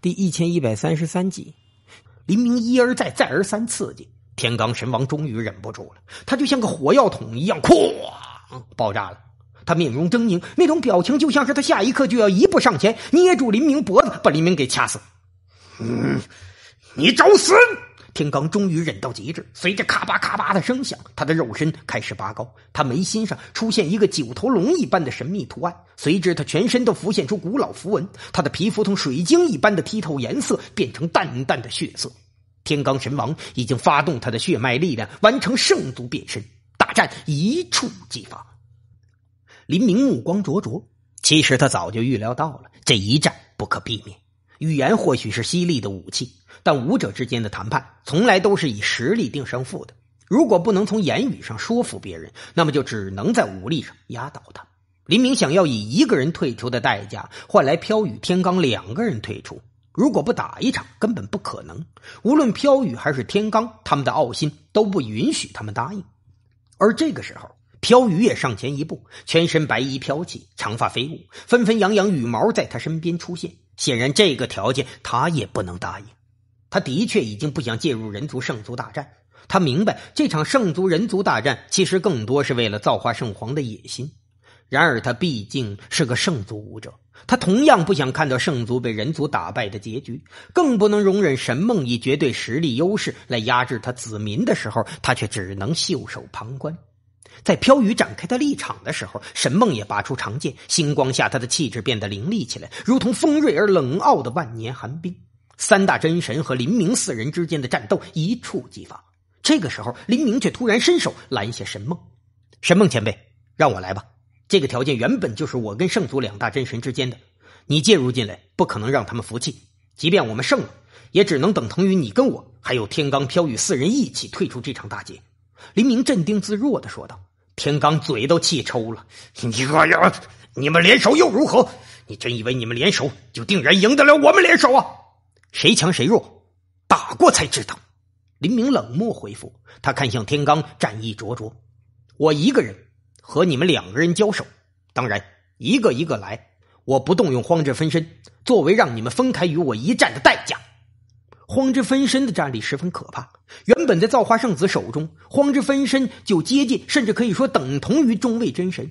第一千一百三十三集，林明一而再再而三刺激天罡神王，终于忍不住了。他就像个火药桶一样，哐，爆炸了。他面容狰狞，那种表情就像是他下一刻就要一步上前，捏住林明脖子，把林明给掐死。嗯，你找死！天罡终于忍到极致，随着咔吧咔吧的声响，他的肉身开始拔高。他眉心上出现一个九头龙一般的神秘图案，随之他全身都浮现出古老符文。他的皮肤从水晶一般的剔透颜色变成淡淡的血色。天罡神王已经发动他的血脉力量，完成圣族变身，大战一触即发。林明目光灼灼，其实他早就预料到了这一战不可避免。语言或许是犀利的武器，但武者之间的谈判从来都是以实力定胜负的。如果不能从言语上说服别人，那么就只能在武力上压倒他。林明想要以一个人退出的代价换来飘雨、天罡两个人退出，如果不打一场，根本不可能。无论飘雨还是天罡，他们的傲心都不允许他们答应。而这个时候，飘雨也上前一步，全身白衣飘起，长发飞舞，纷纷扬扬羽毛在他身边出现。显然，这个条件他也不能答应。他的确已经不想介入人族圣族大战。他明白，这场圣族人族大战其实更多是为了造化圣皇的野心。然而，他毕竟是个圣族武者，他同样不想看到圣族被人族打败的结局，更不能容忍神梦以绝对实力优势来压制他子民的时候，他却只能袖手旁观。在飘雨展开他立场的时候，沈梦也拔出长剑。星光下，他的气质变得凌厉起来，如同锋锐而冷傲的万年寒冰。三大真神和林明四人之间的战斗一触即发。这个时候，林明却突然伸手拦下沈梦：“沈梦前辈，让我来吧。这个条件原本就是我跟圣祖两大真神之间的，你介入进来，不可能让他们服气。即便我们胜了，也只能等同于你跟我还有天罡飘雨四人一起退出这场大劫。”林明镇定自若的说道。天罡嘴都气抽了，你个呀，你们联手又如何？你真以为你们联手就定然赢得了我们联手啊？谁强谁弱，打过才知道。林明冷漠回复，他看向天罡，战意灼灼。我一个人和你们两个人交手，当然一个一个来。我不动用荒者分身，作为让你们分开与我一战的代价。荒之分身的战力十分可怕，原本在造化圣子手中，荒之分身就接近，甚至可以说等同于中位真神；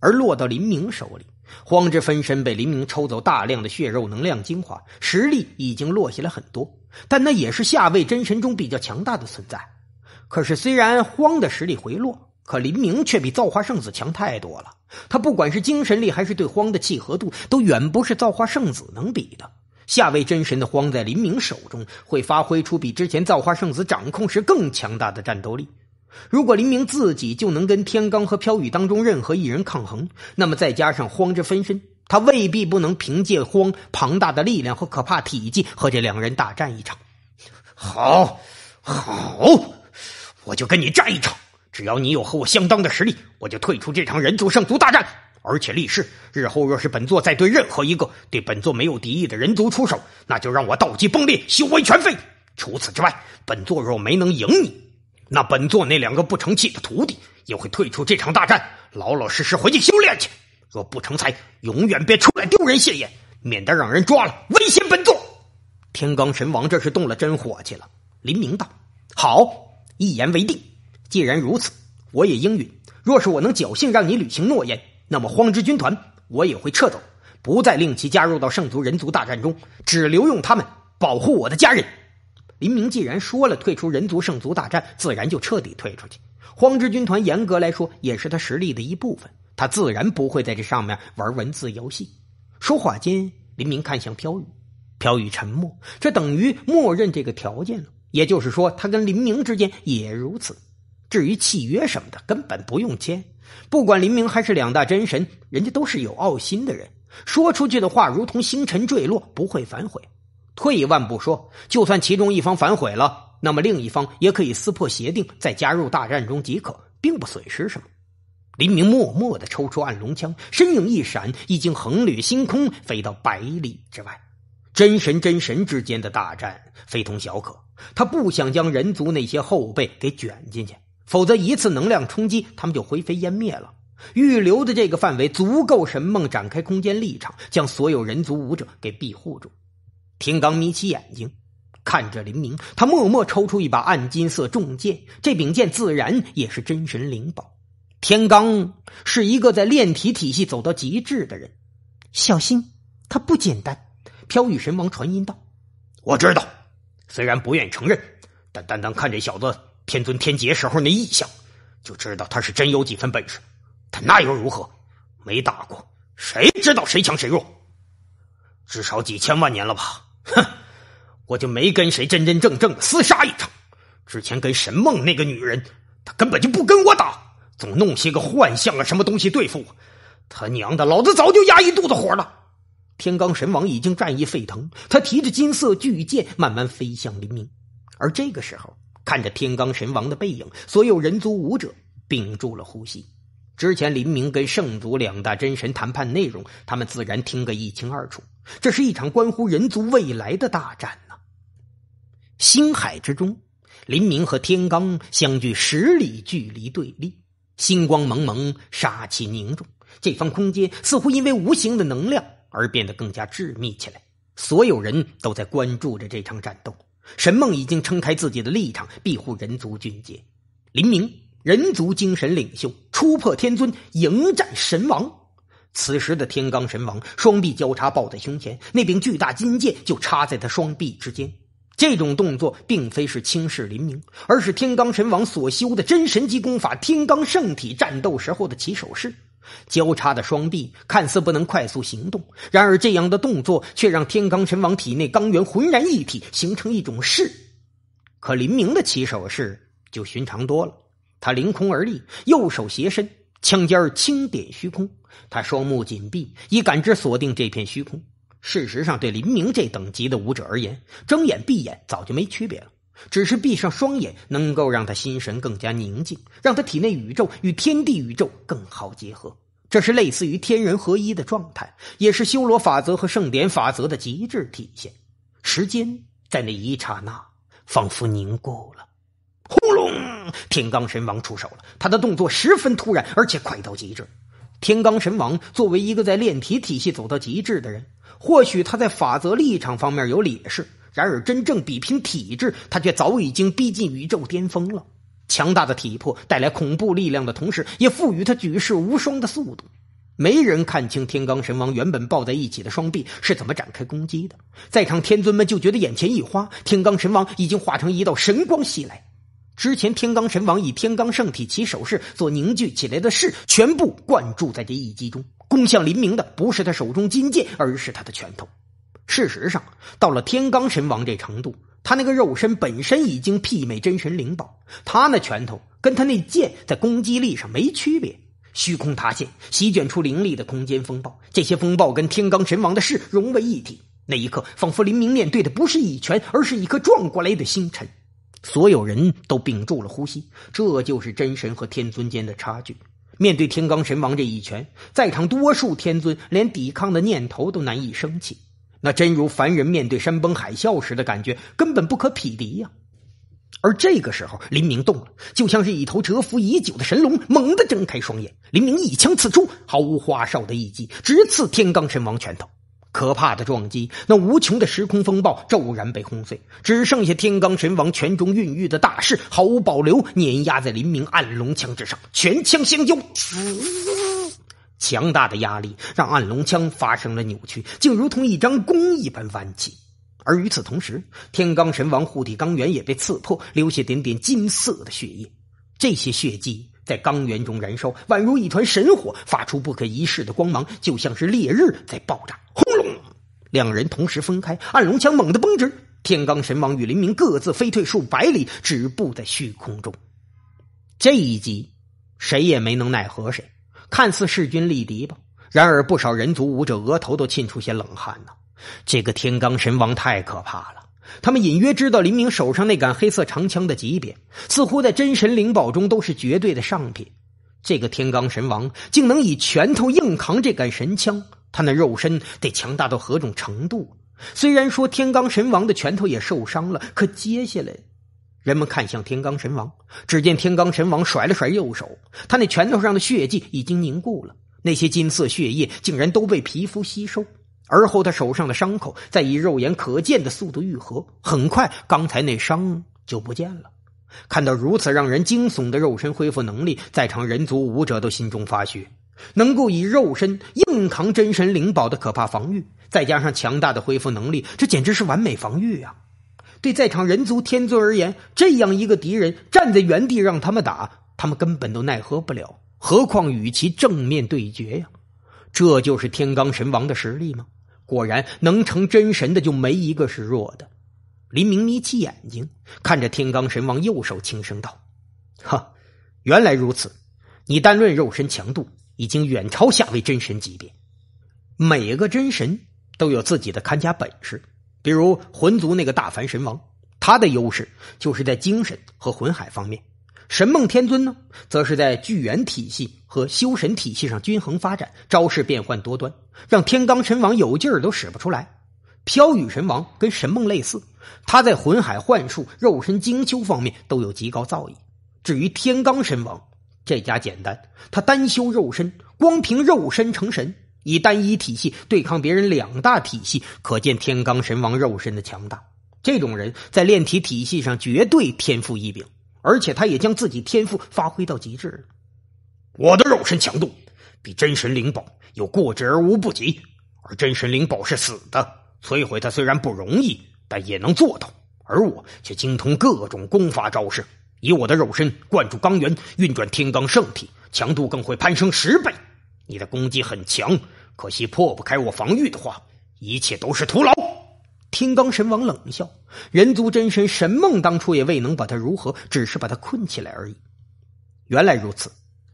而落到林明手里，荒之分身被林明抽走大量的血肉能量精华，实力已经落下了很多。但那也是下位真神中比较强大的存在。可是，虽然荒的实力回落，可林明却比造化圣子强太多了。他不管是精神力，还是对荒的契合度，都远不是造化圣子能比的。下位真神的荒在林明手中，会发挥出比之前造化圣子掌控时更强大的战斗力。如果林明自己就能跟天罡和飘雨当中任何一人抗衡，那么再加上荒之分身，他未必不能凭借荒庞大的力量和可怕体积和这两人大战一场。好，好，我就跟你战一场。只要你有和我相当的实力，我就退出这场人族圣族大战。而且立誓，日后若是本座再对任何一个对本座没有敌意的人族出手，那就让我道基崩裂，修为全废。除此之外，本座若没能赢你，那本座那两个不成器的徒弟也会退出这场大战，老老实实回去修炼去。若不成才，永远别出来丢人现眼，免得让人抓了，威胁本座。天罡神王，这是动了真火气了。林明道：“好，一言为定。既然如此，我也应允。若是我能侥幸让你履行诺言。”那么荒之军团，我也会撤走，不再令其加入到圣族人族大战中，只留用他们保护我的家人。林明既然说了退出人族圣族大战，自然就彻底退出去。荒之军团严格来说也是他实力的一部分，他自然不会在这上面玩文字游戏。说话间，林明看向飘雨，飘雨沉默，这等于默认这个条件了。也就是说，他跟林明之间也如此。至于契约什么的，根本不用签。不管林明还是两大真神，人家都是有傲心的人，说出去的话如同星辰坠落，不会反悔。退一万步说，就算其中一方反悔了，那么另一方也可以撕破协定，再加入大战中即可，并不损失什么。林明默默的抽出暗龙枪，身影一闪，已经横掠星空，飞到百里之外。真神真神之间的大战非同小可，他不想将人族那些后辈给卷进去。否则，一次能量冲击，他们就灰飞烟灭了。预留的这个范围足够神梦展开空间立场，将所有人族武者给庇护住。天罡眯起眼睛，看着林明，他默默抽出一把暗金色重剑。这柄剑自然也是真神灵宝。天罡是一个在炼体体系走到极致的人。小心，他不简单。飘雨神王传音道：“我知道，虽然不愿意承认，但单单看这小子。”天尊天劫时候那异象，就知道他是真有几分本事，但那又如何？没打过，谁知道谁强谁弱？至少几千万年了吧？哼，我就没跟谁真真正正的厮杀一场。之前跟神梦那个女人，她根本就不跟我打，总弄些个幻象啊什么东西对付我。他娘的，老子早就压一肚子火了。天罡神王已经战意沸腾，他提着金色巨剑慢慢飞向黎明。而这个时候。看着天罡神王的背影，所有人族武者屏住了呼吸。之前林明跟圣族两大真神谈判内容，他们自然听个一清二楚。这是一场关乎人族未来的大战呐！星海之中，林明和天罡相距十里距离对立，星光蒙蒙，杀气凝重。这方空间似乎因为无形的能量而变得更加致密起来。所有人都在关注着这场战斗。神梦已经撑开自己的立场，庇护人族军界。林明，人族精神领袖，出破天尊，迎战神王。此时的天罡神王，双臂交叉抱在胸前，那柄巨大金剑就插在他双臂之间。这种动作并非是轻视林明，而是天罡神王所修的真神级功法——天罡圣体战斗时候的起手式。交叉的双臂看似不能快速行动，然而这样的动作却让天罡神王体内罡元浑然一体，形成一种势。可林明的起手式就寻常多了，他凌空而立，右手斜伸，枪尖轻点虚空。他双目紧闭，以感知锁定这片虚空。事实上，对林明这等级的武者而言，睁眼闭眼早就没区别了。只是闭上双眼，能够让他心神更加宁静，让他体内宇宙与天地宇宙更好结合。这是类似于天人合一的状态，也是修罗法则和圣典法则的极致体现。时间在那一刹那仿佛凝固了。轰隆！天罡神王出手了，他的动作十分突然，而且快到极致。天罡神王作为一个在炼体体系走到极致的人，或许他在法则立场方面有劣势。然而，真正比拼体质，他却早已经逼近宇宙巅峰了。强大的体魄带来恐怖力量的同时，也赋予他举世无双的速度。没人看清天罡神王原本抱在一起的双臂是怎么展开攻击的，在场天尊们就觉得眼前一花，天罡神王已经化成一道神光袭来。之前，天罡神王以天罡圣体其手势所凝聚起来的势，全部灌注在这一击中，攻向林明的不是他手中金剑，而是他的拳头。事实上，到了天罡神王这程度，他那个肉身本身已经媲美真神灵宝。他那拳头跟他那剑在攻击力上没区别。虚空塌陷，席卷出凌厉的空间风暴。这些风暴跟天罡神王的势融为一体。那一刻，仿佛林明面对的不是一拳，而是一颗撞过来的星辰。所有人都屏住了呼吸。这就是真神和天尊间的差距。面对天罡神王这一拳，在场多数天尊连抵抗的念头都难以升起。那真如凡人面对山崩海啸时的感觉，根本不可匹敌呀！而这个时候，林明动了，就像是一头蛰伏已久的神龙，猛地睁开双眼。林明一枪刺出，毫无花哨的一击，直刺天罡神王拳头。可怕的撞击，那无穷的时空风暴骤然被轰碎，只剩下天罡神王拳中孕育的大势，毫无保留碾压在林明暗龙枪之上，拳枪相交。强大的压力让暗龙枪发生了扭曲，竟如同一张弓一般弯起。而与此同时，天罡神王护体钢元也被刺破，留下点点金色的血液。这些血迹在钢元中燃烧，宛如一团神火，发出不可一世的光芒，就像是烈日在爆炸。轰隆！两人同时分开，暗龙枪猛地绷直。天罡神王与林明各自飞退数百里，止步在虚空中。这一击，谁也没能奈何谁。看似势均力敌吧，然而不少人族武者额头都沁出些冷汗呢。这个天罡神王太可怕了，他们隐约知道林明手上那杆黑色长枪的级别，似乎在真神灵宝中都是绝对的上品。这个天罡神王竟能以拳头硬扛这杆神枪，他那肉身得强大到何种程度？虽然说天罡神王的拳头也受伤了，可接下来。人们看向天罡神王，只见天罡神王甩了甩右手，他那拳头上的血迹已经凝固了。那些金色血液竟然都被皮肤吸收，而后他手上的伤口在以肉眼可见的速度愈合，很快刚才那伤就不见了。看到如此让人惊悚的肉身恢复能力，在场人族武者都心中发虚。能够以肉身硬扛真神灵宝的可怕防御，再加上强大的恢复能力，这简直是完美防御啊！对在场人族天尊而言，这样一个敌人站在原地让他们打，他们根本都奈何不了。何况与其正面对决呀？这就是天罡神王的实力吗？果然，能成真神的就没一个是弱的。林明眯起眼睛，看着天罡神王右手，轻声道：“哈，原来如此。你单论肉身强度，已经远超下位真神级别。每个真神都有自己的看家本事。”比如魂族那个大凡神王，他的优势就是在精神和魂海方面；神梦天尊呢，则是在聚元体系和修神体系上均衡发展，招式变幻多端，让天罡神王有劲儿都使不出来。飘雨神王跟神梦类似，他在魂海、幻术、肉身精修方面都有极高造诣。至于天罡神王，这家简单，他单修肉身，光凭肉身成神。以单一体系对抗别人两大体系，可见天罡神王肉身的强大。这种人在炼体体系上绝对天赋异禀，而且他也将自己天赋发挥到极致。我的肉身强度比真神灵宝有过之而无不及，而真神灵宝是死的，摧毁它虽然不容易，但也能做到。而我却精通各种功法招式，以我的肉身灌注罡元，运转天罡圣体，强度更会攀升十倍。你的攻击很强，可惜破不开我防御的话，一切都是徒劳。天罡神王冷笑，人族真神神梦当初也未能把他如何，只是把他困起来而已。原来如此，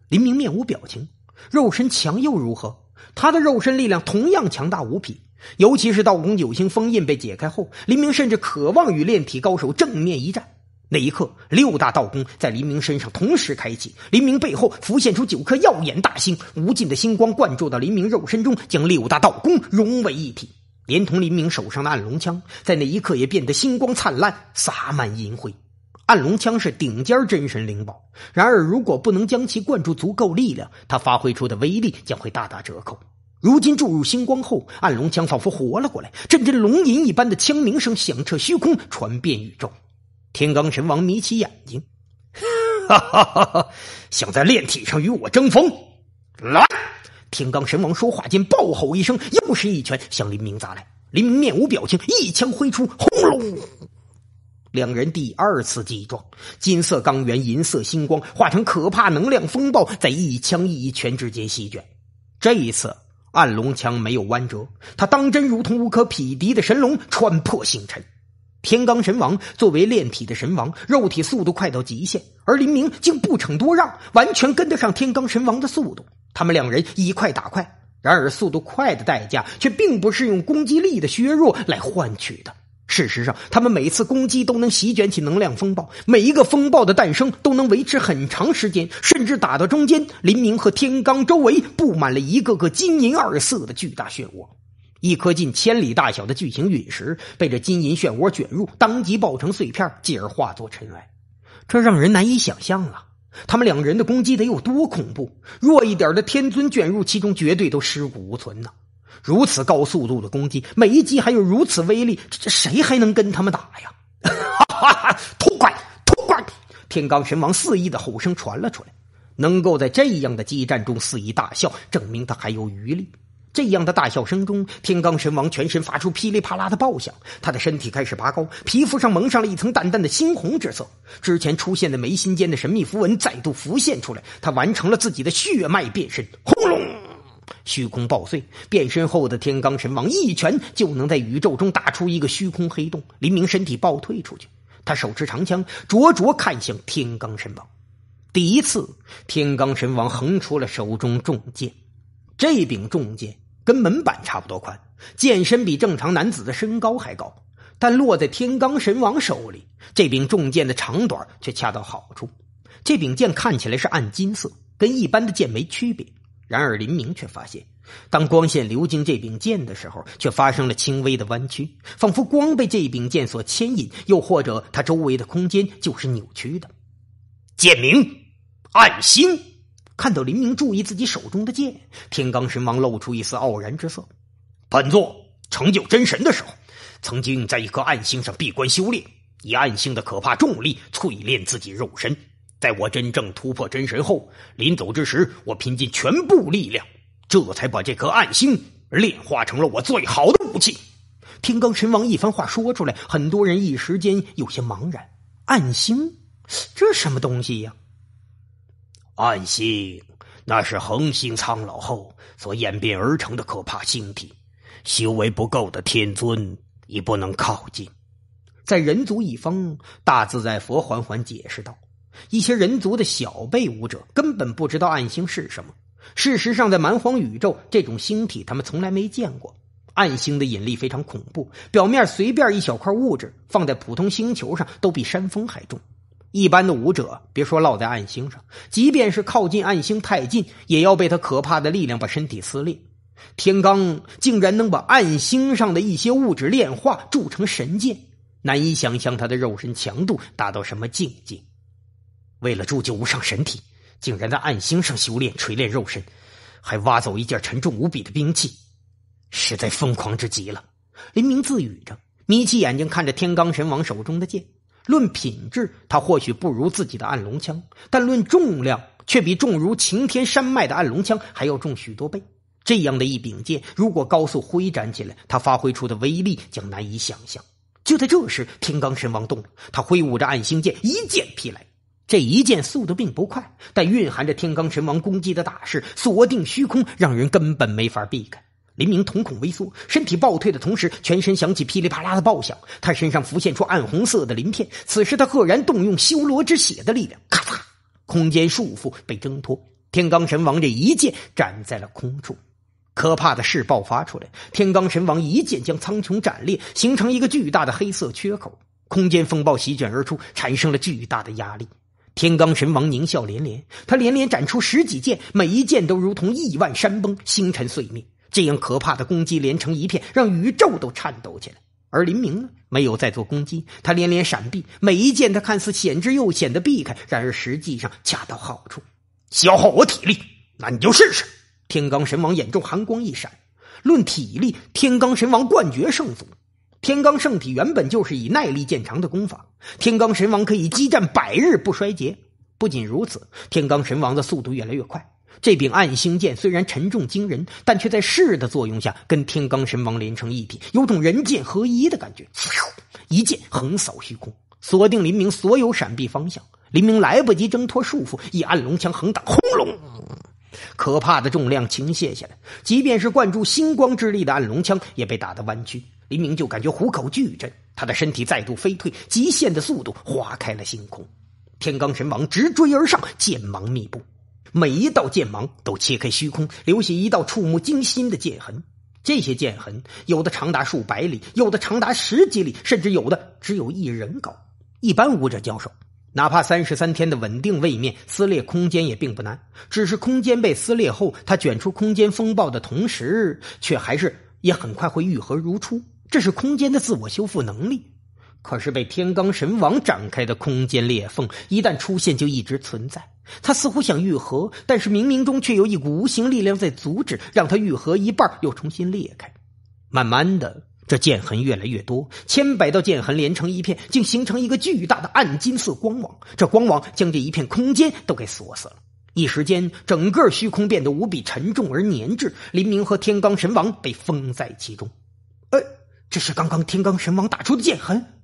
林明面无表情。肉身强又如何？他的肉身力量同样强大无比，尤其是道宫九星封印被解开后，林明甚至渴望与炼体高手正面一战。那一刻，六大道功在黎明身上同时开启，黎明背后浮现出九颗耀眼大星，无尽的星光灌注到黎明肉身中，将六大道功融为一体，连同黎明手上的暗龙枪，在那一刻也变得星光灿烂，洒满银辉。暗龙枪是顶尖真神灵宝，然而如果不能将其灌注足够力量，它发挥出的威力将会大打折扣。如今注入星光后，暗龙枪仿佛活了过来，阵阵龙吟一般的枪鸣声响彻虚空，传遍宇宙。天罡神王眯起眼睛，哈哈哈哈想在炼体上与我争锋？来！天罡神王说话间暴吼一声，又是一拳向林明砸来。林明面无表情，一枪挥出，轰隆！两人第二次击撞，金色钢圆、银色星光化成可怕能量风暴，在一枪一拳之间席卷。这一次，暗龙枪没有弯折，它当真如同无可匹敌的神龙，穿破星辰。天罡神王作为炼体的神王，肉体速度快到极限，而林明竟不逞多让，完全跟得上天罡神王的速度。他们两人以快打快，然而速度快的代价却并不是用攻击力的削弱来换取的。事实上，他们每次攻击都能席卷起能量风暴，每一个风暴的诞生都能维持很长时间，甚至打到中间，林明和天罡周围布满了一个个金银二色的巨大漩涡。一颗近千里大小的巨型陨石被这金银漩涡卷入，当即爆成碎片，继而化作尘埃。这让人难以想象啊！他们两人的攻击得有多恐怖？弱一点的天尊卷入其中，绝对都尸骨无存呢！如此高速度的攻击，每一击还有如此威力，这这谁还能跟他们打呀？哈哈！痛快，痛快！天罡神王肆意的吼声传了出来。能够在这样的激战中肆意大笑，证明他还有余力。这样的大笑声中，天罡神王全身发出噼里啪啦的爆响，他的身体开始拔高，皮肤上蒙上了一层淡淡的猩红之色。之前出现的眉心间的神秘符文再度浮现出来，他完成了自己的血脉变身。轰隆，虚空爆碎。变身后的天罡神王一拳就能在宇宙中打出一个虚空黑洞。黎明身体爆退出去，他手持长枪，灼灼看向天罡神王。第一次，天罡神王横出了手中重剑，这柄重剑。跟门板差不多宽，剑身比正常男子的身高还高，但落在天罡神王手里，这柄重剑的长短却恰到好处。这柄剑看起来是暗金色，跟一般的剑没区别。然而林明却发现，当光线流经这柄剑的时候，却发生了轻微的弯曲，仿佛光被这柄剑所牵引，又或者它周围的空间就是扭曲的。剑名暗星。看到林明注意自己手中的剑，天罡神王露出一丝傲然之色。本座成就真神的时候，曾经在一颗暗星上闭关修炼，以暗星的可怕重力淬炼自己肉身。在我真正突破真神后，临走之时，我拼尽全部力量，这才把这颗暗星炼化成了我最好的武器。天罡神王一番话说出来，很多人一时间有些茫然。暗星，这什么东西呀？暗星，那是恒星苍老后所演变而成的可怕星体，修为不够的天尊已不能靠近。在人族一方，大自在佛缓缓解释道：“一些人族的小辈武者根本不知道暗星是什么。事实上，在蛮荒宇宙，这种星体他们从来没见过。暗星的引力非常恐怖，表面随便一小块物质放在普通星球上，都比山峰还重。”一般的武者，别说落在暗星上，即便是靠近暗星太近，也要被他可怕的力量把身体撕裂。天罡竟然能把暗星上的一些物质炼化，铸成神剑，难以想象他的肉身强度达到什么境界。为了铸就无上神体，竟然在暗星上修炼锤炼肉身，还挖走一件沉重无比的兵器，实在疯狂之极了。林明自语着，眯起眼睛看着天罡神王手中的剑。论品质，它或许不如自己的暗龙枪，但论重量，却比重如擎天山脉的暗龙枪还要重许多倍。这样的一柄剑，如果高速挥斩起来，它发挥出的威力将难以想象。就在这时，天罡神王动了，他挥舞着暗星剑，一剑劈来。这一剑速度并不快，但蕴含着天罡神王攻击的大势，锁定虚空，让人根本没法避开。林明瞳孔微缩，身体暴退的同时，全身响起噼里啪啦的爆响。他身上浮现出暗红色的鳞片，此时他赫然动用修罗之血的力量，咔嚓，空间束缚被挣脱。天罡神王这一剑斩在了空处，可怕的事爆发出来。天罡神王一剑将苍穹斩裂，形成一个巨大的黑色缺口，空间风暴席卷而出，产生了巨大的压力。天罡神王狞笑连连，他连连斩出十几剑，每一剑都如同亿万山崩，星辰碎灭。这样可怕的攻击连成一片，让宇宙都颤抖起来。而林明呢，没有再做攻击，他连连闪避，每一剑他看似险之又险的避开，然而实际上恰到好处，消耗我体力。那你就试试！天罡神王眼中寒光一闪。论体力，天罡神王冠绝圣祖。天罡圣体原本就是以耐力见长的功法，天罡神王可以激战百日不衰竭。不仅如此，天罡神王的速度越来越快。这柄暗星剑虽然沉重惊人，但却在势的作用下跟天罡神王连成一体，有种人剑合一的感觉。一剑横扫虚空，锁定林明所有闪避方向。林明来不及挣脱束缚，以暗龙枪横挡，轰隆！可怕的重量倾泻下来，即便是灌注星光之力的暗龙枪也被打得弯曲。林明就感觉虎口巨震，他的身体再度飞退，极限的速度划开了星空。天罡神王直追而上，剑芒密布。每一道剑芒都切开虚空，留下一道触目惊心的剑痕。这些剑痕有的长达数百里，有的长达十几里，甚至有的只有一人高。一般武者交手，哪怕三十三天的稳定位面撕裂空间也并不难。只是空间被撕裂后，他卷出空间风暴的同时，却还是也很快会愈合如初。这是空间的自我修复能力。可是被天罡神王展开的空间裂缝，一旦出现就一直存在。他似乎想愈合，但是冥冥中却有一股无形力量在阻止，让他愈合一半又重新裂开。慢慢的，这剑痕越来越多，千百道剑痕连成一片，竟形成一个巨大的暗金色光网。这光网将这一片空间都给锁死了。一时间，整个虚空变得无比沉重而粘滞。林明和天罡神王被封在其中。哎，这是刚刚天罡神王打出的剑痕。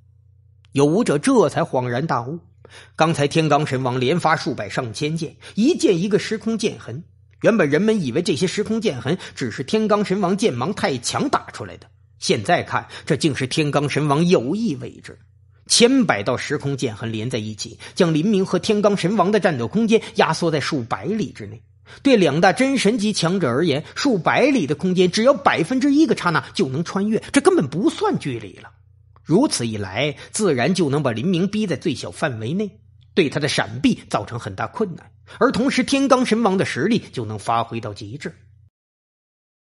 有武者这才恍然大悟，刚才天罡神王连发数百上千剑，一剑一个时空剑痕。原本人们以为这些时空剑痕只是天罡神王剑芒太强打出来的，现在看，这竟是天罡神王有意为之。千百道时空剑痕连在一起，将林明和天罡神王的战斗空间压缩在数百里之内。对两大真神级强者而言，数百里的空间只要百分之一个刹那就能穿越，这根本不算距离了。如此一来，自然就能把林明逼在最小范围内，对他的闪避造成很大困难，而同时天罡神王的实力就能发挥到极致。